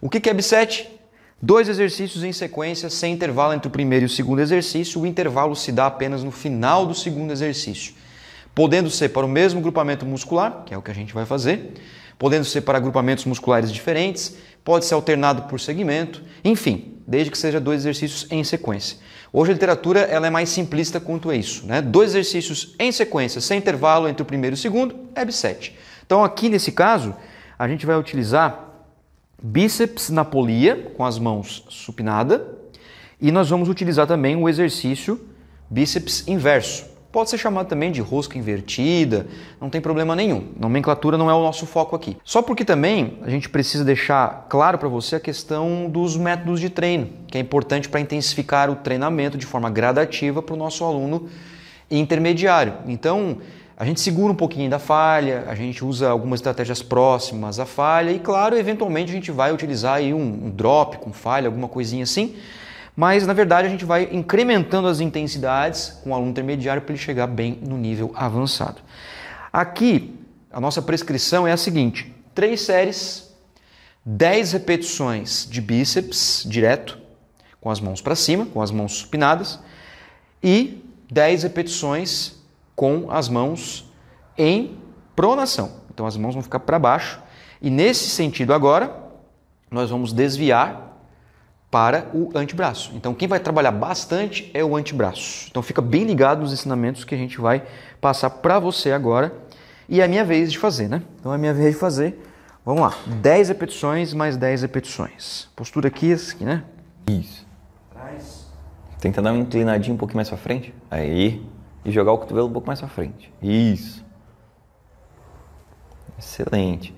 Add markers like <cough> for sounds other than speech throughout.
O que é B7? Dois exercícios em sequência, sem intervalo entre o primeiro e o segundo exercício. O intervalo se dá apenas no final do segundo exercício, podendo ser para o mesmo grupamento muscular, que é o que a gente vai fazer, podendo ser para grupamentos musculares diferentes, pode ser alternado por segmento, enfim, desde que seja dois exercícios em sequência. Hoje a literatura ela é mais simplista quanto a isso, né? Dois exercícios em sequência, sem intervalo entre o primeiro e o segundo, é B7. Então aqui nesse caso, a gente vai utilizar bíceps na polia, com as mãos supinada, e nós vamos utilizar também o exercício bíceps inverso. Pode ser chamado também de rosca invertida, não tem problema nenhum. Nomenclatura não é o nosso foco aqui. Só porque também a gente precisa deixar claro para você a questão dos métodos de treino, que é importante para intensificar o treinamento de forma gradativa para o nosso aluno intermediário. Então, a gente segura um pouquinho da falha, a gente usa algumas estratégias próximas à falha e, claro, eventualmente a gente vai utilizar aí um, um drop com falha, alguma coisinha assim, mas na verdade a gente vai incrementando as intensidades com o aluno intermediário para ele chegar bem no nível avançado. Aqui, a nossa prescrição é a seguinte: três séries, 10 repetições de bíceps direto, com as mãos para cima, com as mãos supinadas, e 10 repetições com as mãos em pronação. Então as mãos vão ficar para baixo e nesse sentido agora nós vamos desviar para o antebraço. Então quem vai trabalhar bastante é o antebraço. Então fica bem ligado nos ensinamentos que a gente vai passar para você agora e é a minha vez de fazer, né? Então é a minha vez de fazer. Vamos lá, 10 repetições mais 10 repetições. Postura aqui, aqui assim, né? Isso. Tenta dar uma inclinadinha um pouquinho mais para frente. Aí e jogar o cotovelo um pouco mais para frente. Isso. Excelente.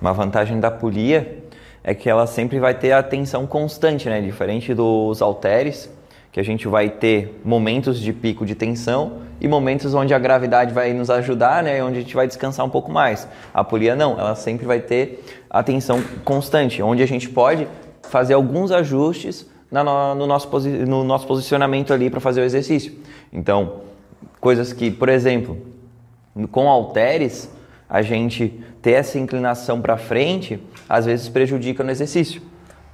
Uma vantagem da polia é que ela sempre vai ter a tensão constante, né? Diferente dos halteres, que a gente vai ter momentos de pico de tensão e momentos onde a gravidade vai nos ajudar, né? Onde a gente vai descansar um pouco mais. A polia não, ela sempre vai ter a tensão constante, onde a gente pode fazer alguns ajustes na, no, nosso, no nosso posicionamento ali para fazer o exercício. Então, coisas que, por exemplo, com halteres, a gente ter essa inclinação para frente, às vezes prejudica no exercício.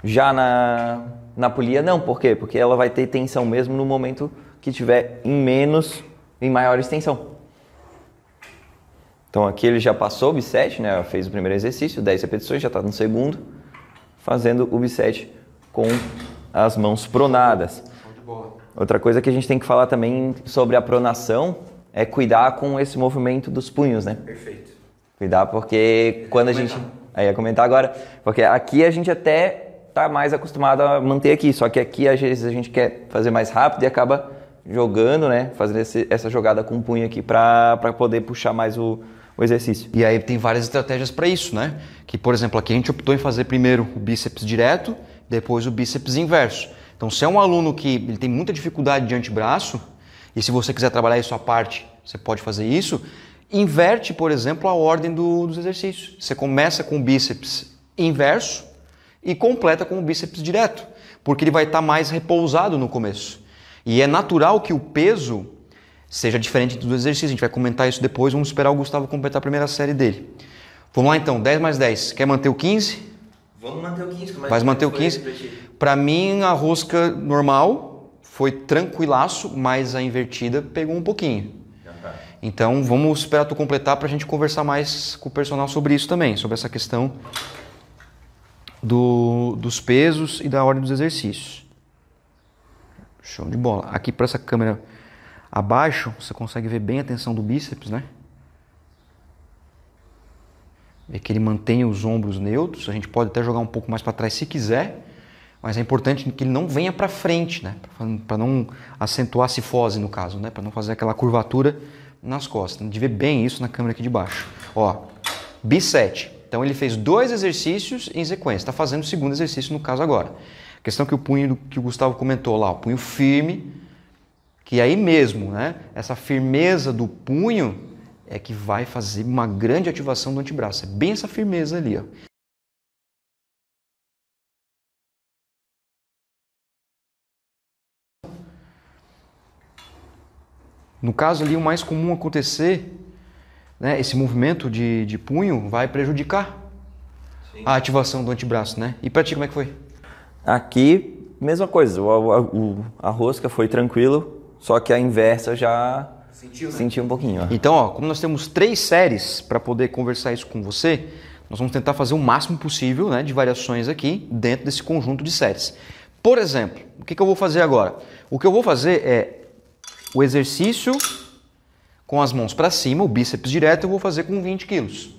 Já na, na polia, não. Por quê? Porque ela vai ter tensão mesmo no momento que tiver em menos, em maior extensão. Então aqui ele já passou o bisset, né? Fez o primeiro exercício, 10 repetições, já está no segundo fazendo o bisete com as mãos pronadas. Outra coisa que a gente tem que falar também sobre a pronação é cuidar com esse movimento dos punhos, né? Perfeito. Cuidar porque quando a gente. Aí, é, ia comentar agora. Porque aqui a gente até tá mais acostumado a manter aqui, só que aqui às vezes a gente quer fazer mais rápido e acaba jogando, né? Fazendo esse, essa jogada com o punho aqui para poder puxar mais o, o exercício. E aí tem várias estratégias para isso, né? Que, por exemplo, aqui a gente optou em fazer primeiro o bíceps direto, depois o bíceps inverso. Então, se é um aluno que ele tem muita dificuldade de antebraço, e se você quiser trabalhar isso à parte, você pode fazer isso, inverte, por exemplo, a ordem do, dos exercícios. Você começa com o bíceps inverso e completa com o bíceps direto, porque ele vai estar tá mais repousado no começo. E é natural que o peso seja diferente dos exercícios. A gente vai comentar isso depois. Vamos esperar o Gustavo completar a primeira série dele. Vamos lá então, 10 mais 10. Quer manter o 15? Vamos manter o 15. Mas Vai manter o 15. Para mim, a rosca normal foi tranquilaço, mas a invertida pegou um pouquinho. Tá. Então, vamos esperar tu completar para a gente conversar mais com o personal sobre isso também, sobre essa questão do, dos pesos e da ordem dos exercícios. Show de bola. Aqui para essa câmera Abaixo, você consegue ver bem a tensão do bíceps, né? Ver é que ele mantém os ombros neutros. A gente pode até jogar um pouco mais para trás se quiser, mas é importante que ele não venha para frente, né? Para não acentuar a cifose, no caso, né? Para não fazer aquela curvatura nas costas. Tem que ver bem isso na câmera aqui de baixo. Ó, B7. Então ele fez dois exercícios em sequência. Está fazendo o segundo exercício no caso agora. A questão que o punho que o Gustavo comentou lá, o punho firme que aí mesmo, né, essa firmeza do punho é que vai fazer uma grande ativação do antebraço. É bem essa firmeza ali, ó. No caso ali, o mais comum acontecer, né, esse movimento de, de punho vai prejudicar Sim. a ativação do antebraço, né? E para ti, como é que foi? Aqui, mesma coisa. O, a, o, a rosca foi tranquilo, só que a inversa já Sentiu, né? um pouquinho. Ó. É. Então, ó, como nós temos três séries para poder conversar isso com você, nós vamos tentar fazer o máximo possível né, de variações aqui dentro desse conjunto de séries. Por exemplo, o que, que eu vou fazer agora? O que eu vou fazer é o exercício com as mãos para cima, o bíceps direto, eu vou fazer com 20 quilos.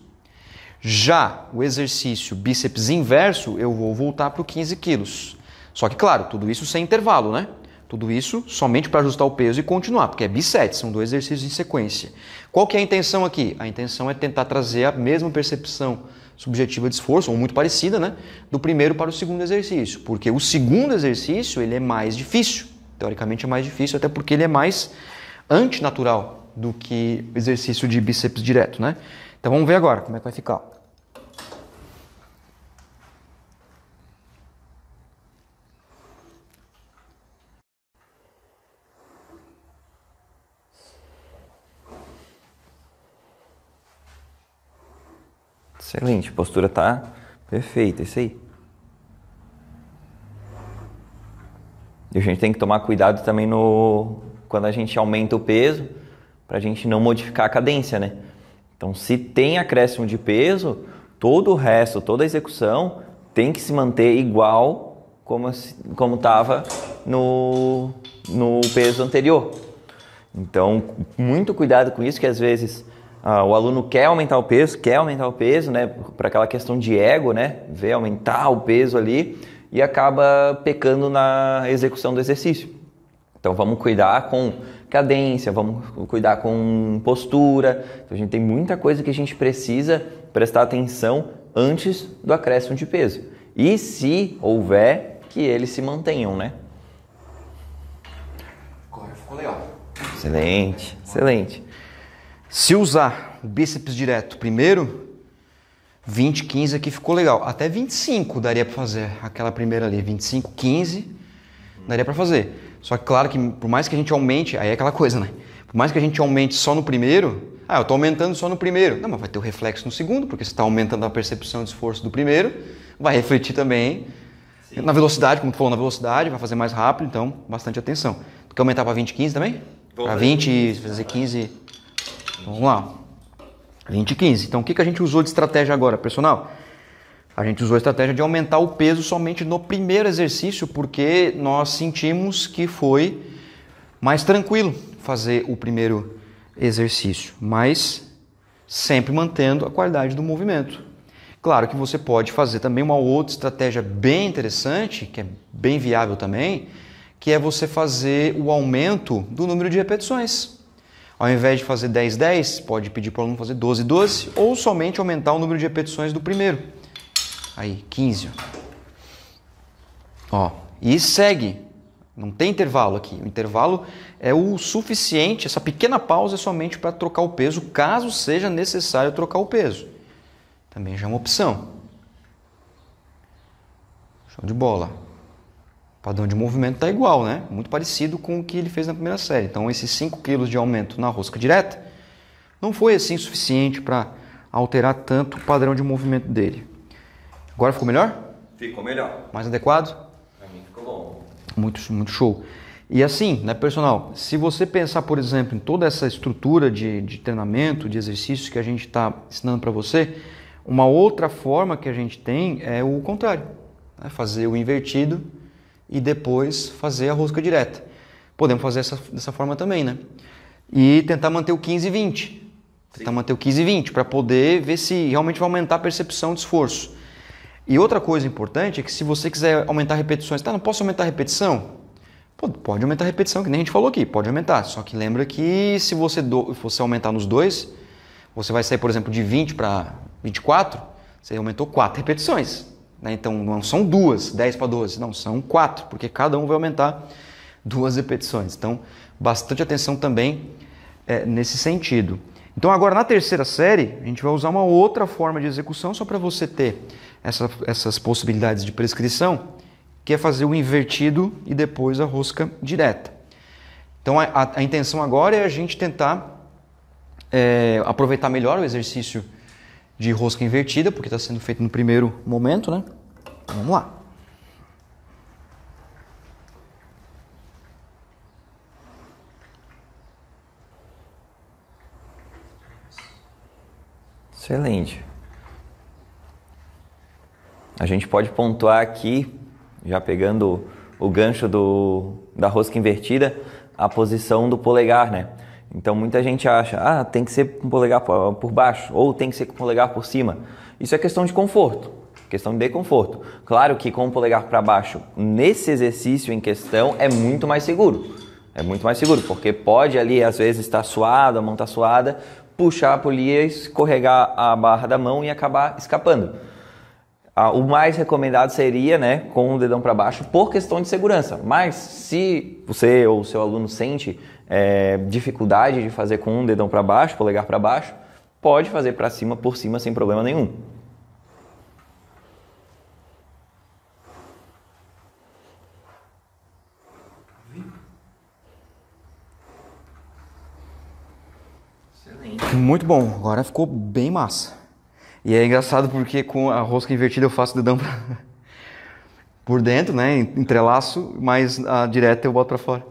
Já o exercício bíceps inverso, eu vou voltar para 15 quilos. Só que, claro, tudo isso sem intervalo, né? Tudo isso somente para ajustar o peso e continuar, porque é bisete, são dois exercícios em sequência. Qual que é a intenção aqui? A intenção é tentar trazer a mesma percepção subjetiva de esforço, ou muito parecida, né? Do primeiro para o segundo exercício, porque o segundo exercício ele é mais difícil. Teoricamente é mais difícil, até porque ele é mais antinatural do que exercício de bíceps direto, né? Então vamos ver agora como é que vai ficar. Excelente, a postura tá perfeita, isso aí. E a gente tem que tomar cuidado também no quando a gente aumenta o peso, para a gente não modificar a cadência, né? Então, se tem acréscimo de peso, todo o resto, toda a execução tem que se manter igual como como estava no no peso anterior. Então, muito cuidado com isso, que às vezes ah, o aluno quer aumentar o peso, quer aumentar o peso, né? Para aquela questão de ego, né? Vê aumentar o peso ali e acaba pecando na execução do exercício. Então vamos cuidar com cadência, vamos cuidar com postura. Então, a gente tem muita coisa que a gente precisa prestar atenção antes do acréscimo de peso. E se houver, que eles se mantenham, né? Agora ficou legal. Excelente, excelente. Se usar o bíceps direto primeiro, 20, 15 aqui ficou legal. Até 25 daria para fazer aquela primeira ali. 25, 15 daria para fazer. Só que claro que por mais que a gente aumente, aí é aquela coisa, né? Por mais que a gente aumente só no primeiro, ah, eu estou aumentando só no primeiro. Não, mas vai ter o reflexo no segundo, porque você está aumentando a percepção de esforço do primeiro, vai refletir também Sim. na velocidade, como tu falou, na velocidade, vai fazer mais rápido, então bastante atenção. Tu quer aumentar para 20, 15 também? Para 20, fazer 15 Vamos lá. 20 e 15. Então, o que, que a gente usou de estratégia agora, personal? A gente usou a estratégia de aumentar o peso somente no primeiro exercício, porque nós sentimos que foi mais tranquilo fazer o primeiro exercício, mas sempre mantendo a qualidade do movimento. Claro que você pode fazer também uma outra estratégia bem interessante, que é bem viável também, que é você fazer o aumento do número de repetições. Ao invés de fazer 10, 10, pode pedir para o aluno fazer 12, 12, ou somente aumentar o número de repetições do primeiro. Aí, 15. Ó, e segue. Não tem intervalo aqui. O intervalo é o suficiente, essa pequena pausa é somente para trocar o peso, caso seja necessário trocar o peso. Também já é uma opção. Show de bola padrão de movimento está igual, né? Muito parecido com o que ele fez na primeira série. Então, esses 5 kg de aumento na rosca direta não foi assim suficiente para alterar tanto o padrão de movimento dele. Agora ficou melhor? Ficou melhor. Mais adequado? Para mim ficou bom. Muito, muito show. E assim, né, pessoal, se você pensar, por exemplo, em toda essa estrutura de, de treinamento, de exercícios que a gente está ensinando para você, uma outra forma que a gente tem é o contrário. Né? Fazer o invertido e depois fazer a rosca direta. Podemos fazer essa, dessa forma também, né? E tentar manter o 15 e 20. Tentar manter o 15 e 20 para poder ver se realmente vai aumentar a percepção de esforço. E outra coisa importante é que se você quiser aumentar repetições, tá, não posso aumentar a repetição? pode aumentar a repetição, que nem a gente falou aqui, pode aumentar. Só que lembra que se você, do, você aumentar nos dois, você vai sair, por exemplo, de 20 para 24, você aumentou 4 repetições. Né? Então não são duas, 10 para 12, não, são quatro, porque cada um vai aumentar duas repetições. Então, bastante atenção também é, nesse sentido. Então, agora na terceira série, a gente vai usar uma outra forma de execução só para você ter essa, essas possibilidades de prescrição, que é fazer o invertido e depois a rosca direta. Então, a, a, a intenção agora é a gente tentar é, aproveitar melhor o exercício de rosca invertida, porque está sendo feito no primeiro momento, né? Então, vamos lá. Excelente. A gente pode pontuar aqui, já pegando o gancho do, da rosca invertida, a posição do polegar, né? Então muita gente acha, ah, tem que ser com polegar por baixo ou tem que ser com polegar por cima. Isso é questão de conforto, questão de conforto. Claro que com o polegar para baixo, nesse exercício em questão, é muito mais seguro. É muito mais seguro, porque pode ali, às vezes, estar suado, a mão está suada, puxar a polia, escorregar a barra da mão e acabar escapando. Ah, o mais recomendado seria, né, com o dedão para baixo, por questão de segurança. Mas se você ou seu aluno sente é, dificuldade de fazer com o dedão para baixo, polegar para baixo, pode fazer para cima, por cima, sem problema nenhum. Excelente. Muito bom, agora ficou bem massa. E é engraçado porque com a rosca invertida eu faço o dedão pra... <laughs> por dentro, né? Entrelaço, mas a ah, direta eu boto para fora.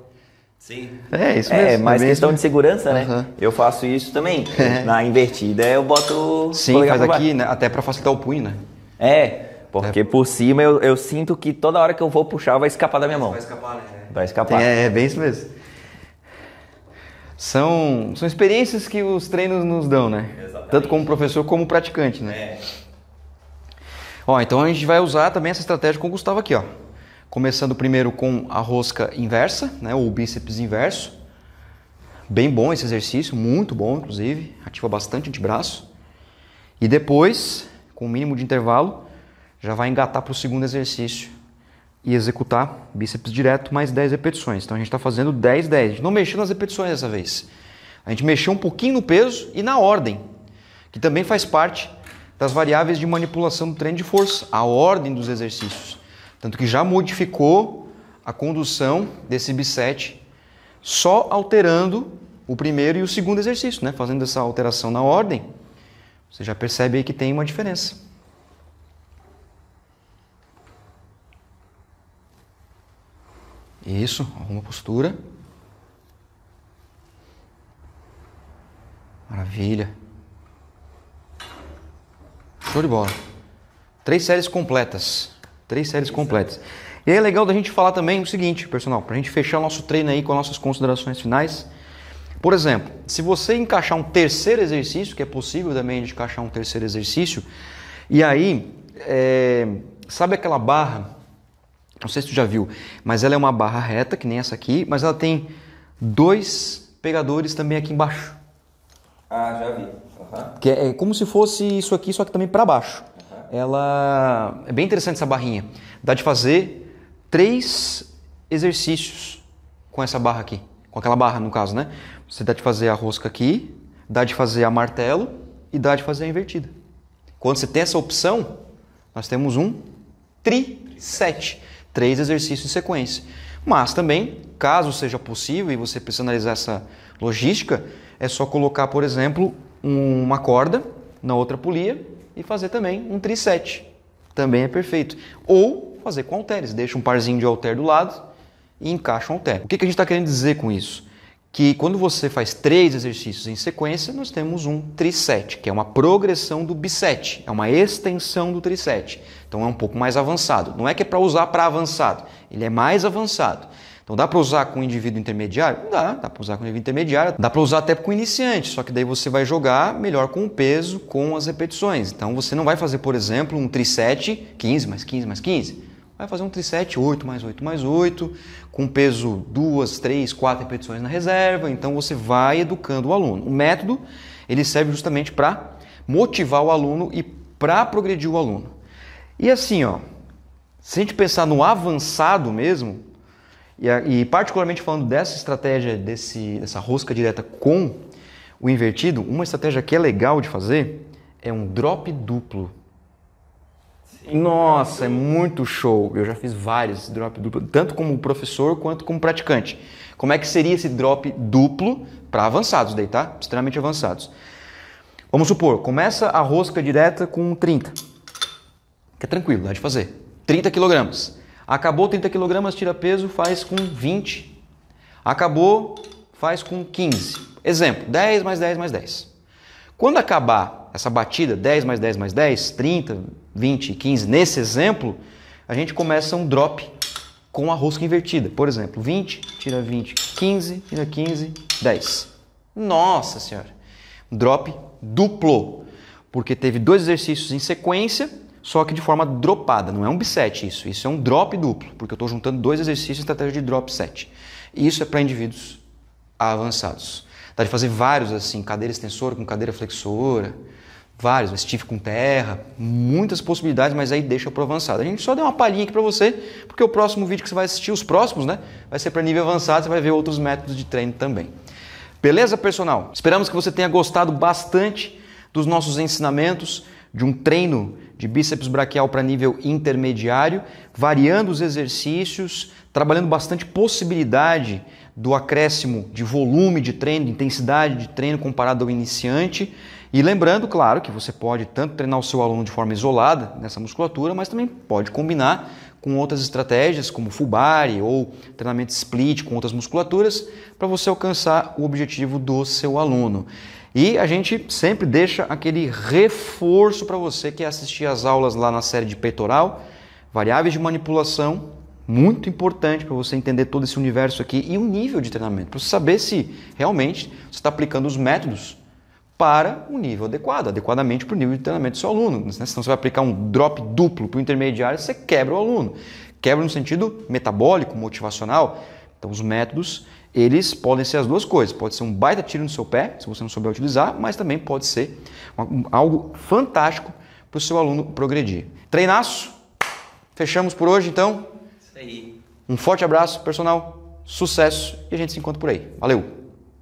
Sim. É, isso é, mesmo. É, mas é questão de segurança, né? Uhum. Eu faço isso também. É. Na invertida eu boto. Sim, faz aqui, né? até para facilitar o punho, né? É, porque é. por cima eu, eu, sinto que toda hora que eu vou puxar vai escapar da minha mão. Vai escapar, né? Vai escapar. É, é bem isso mesmo são, são experiências que os treinos nos dão, né? Exatamente. Tanto como professor como praticante, né? É. Ó, então a gente vai usar também essa estratégia com o Gustavo aqui, ó. Começando primeiro com a rosca inversa, né? Ou bíceps inverso. Bem bom esse exercício, muito bom, inclusive. Ativa bastante antebraço. E depois, com o mínimo de intervalo, já vai engatar para o segundo exercício, e executar bíceps direto mais 10 repetições. Então a gente está fazendo 10, 10. A gente não mexeu nas repetições dessa vez. A gente mexeu um pouquinho no peso e na ordem, que também faz parte das variáveis de manipulação do treino de força, a ordem dos exercícios. Tanto que já modificou a condução desse bicep só alterando o primeiro e o segundo exercício, né? fazendo essa alteração na ordem. Você já percebe aí que tem uma diferença. Isso, arruma a postura. Maravilha. Show de bola. Três séries completas. Três séries completas. E aí é legal da gente falar também o seguinte, pessoal, para a gente fechar o nosso treino aí com as nossas considerações finais. Por exemplo, se você encaixar um terceiro exercício, que é possível também de encaixar um terceiro exercício, e aí, é, sabe aquela barra não sei se tu já viu, mas ela é uma barra reta, que nem essa aqui, mas ela tem dois pegadores também aqui embaixo. Ah, já vi. Uhum. Que é, é como se fosse isso aqui, só que também para baixo. Uhum. Ela é bem interessante essa barrinha. Dá de fazer três exercícios com essa barra aqui, com aquela barra no caso, né? Você dá de fazer a rosca aqui, dá de fazer a martelo e dá de fazer a invertida. Quando você tem essa opção, nós temos um tri-set três exercícios em sequência. Mas também, caso seja possível e você precisa analisar essa logística, é só colocar, por exemplo, uma corda na outra polia e fazer também um trisete. Também é perfeito. Ou fazer com halteres, deixa um parzinho de halter do lado e encaixa um halter. O que a gente está querendo dizer com isso? que quando você faz três exercícios em sequência, nós temos um trisete, que é uma progressão do bisete, é uma extensão do trisete. Então é um pouco mais avançado. Não é que é para usar para avançado, ele é mais avançado. Então dá para usar com indivíduo intermediário? Dá, dá para usar com indivíduo intermediário, dá para usar até com iniciante, só que daí você vai jogar melhor com o peso, com as repetições. Então você não vai fazer, por exemplo, um trisete 15 mais 15 mais 15. Vai fazer um trisete 8 mais 8 mais 8, com peso 2, 3, 4 repetições na reserva. Então você vai educando o aluno. O método ele serve justamente para motivar o aluno e para progredir o aluno. E assim, ó, se a gente pensar no avançado mesmo, e, e particularmente falando dessa estratégia, desse, dessa rosca direta com o invertido, uma estratégia que é legal de fazer é um drop duplo nossa, é muito show. Eu já fiz vários drop duplo, tanto como professor quanto como praticante. Como é que seria esse drop duplo para avançados daí, tá? Extremamente avançados. Vamos supor, começa a rosca direta com 30. Que é tranquilo, dá de fazer. 30 kg. Acabou 30 kg, tira peso, faz com 20. Acabou, faz com 15. Exemplo, 10 mais 10 mais 10. Quando acabar essa batida 10 mais 10 mais 10, 30, 20, 15, nesse exemplo, a gente começa um drop com a rosca invertida. Por exemplo, 20, tira 20, 15, tira 15, 10. Nossa Senhora! drop duplo, porque teve dois exercícios em sequência, só que de forma dropada. Não é um biset isso, isso é um drop duplo, porque eu estou juntando dois exercícios em estratégia de drop set. isso é para indivíduos avançados. Dá de fazer vários assim, cadeira extensora com cadeira flexora vários, um com terra, muitas possibilidades, mas aí deixa para avançado. A gente só deu uma palhinha aqui para você, porque o próximo vídeo que você vai assistir, os próximos, né, vai ser para nível avançado, você vai ver outros métodos de treino também. Beleza, personal? Esperamos que você tenha gostado bastante dos nossos ensinamentos de um treino de bíceps braquial para nível intermediário, variando os exercícios, trabalhando bastante possibilidade do acréscimo de volume de treino, de intensidade de treino comparado ao iniciante. E lembrando, claro, que você pode tanto treinar o seu aluno de forma isolada nessa musculatura, mas também pode combinar com outras estratégias, como Fubari ou treinamento split com outras musculaturas, para você alcançar o objetivo do seu aluno. E a gente sempre deixa aquele reforço para você que é assistir às aulas lá na série de peitoral, variáveis de manipulação muito importante para você entender todo esse universo aqui e o um nível de treinamento, para você saber se realmente você está aplicando os métodos para o um nível adequado, adequadamente para o nível de treinamento do seu aluno. Né? Senão você vai aplicar um drop duplo para o intermediário, você quebra o aluno. Quebra no sentido metabólico, motivacional. Então os métodos, eles podem ser as duas coisas. Pode ser um baita tiro no seu pé, se você não souber utilizar, mas também pode ser algo fantástico para o seu aluno progredir. Treinaço! Fechamos por hoje então. Um forte abraço, personal, sucesso e a gente se encontra por aí. Valeu!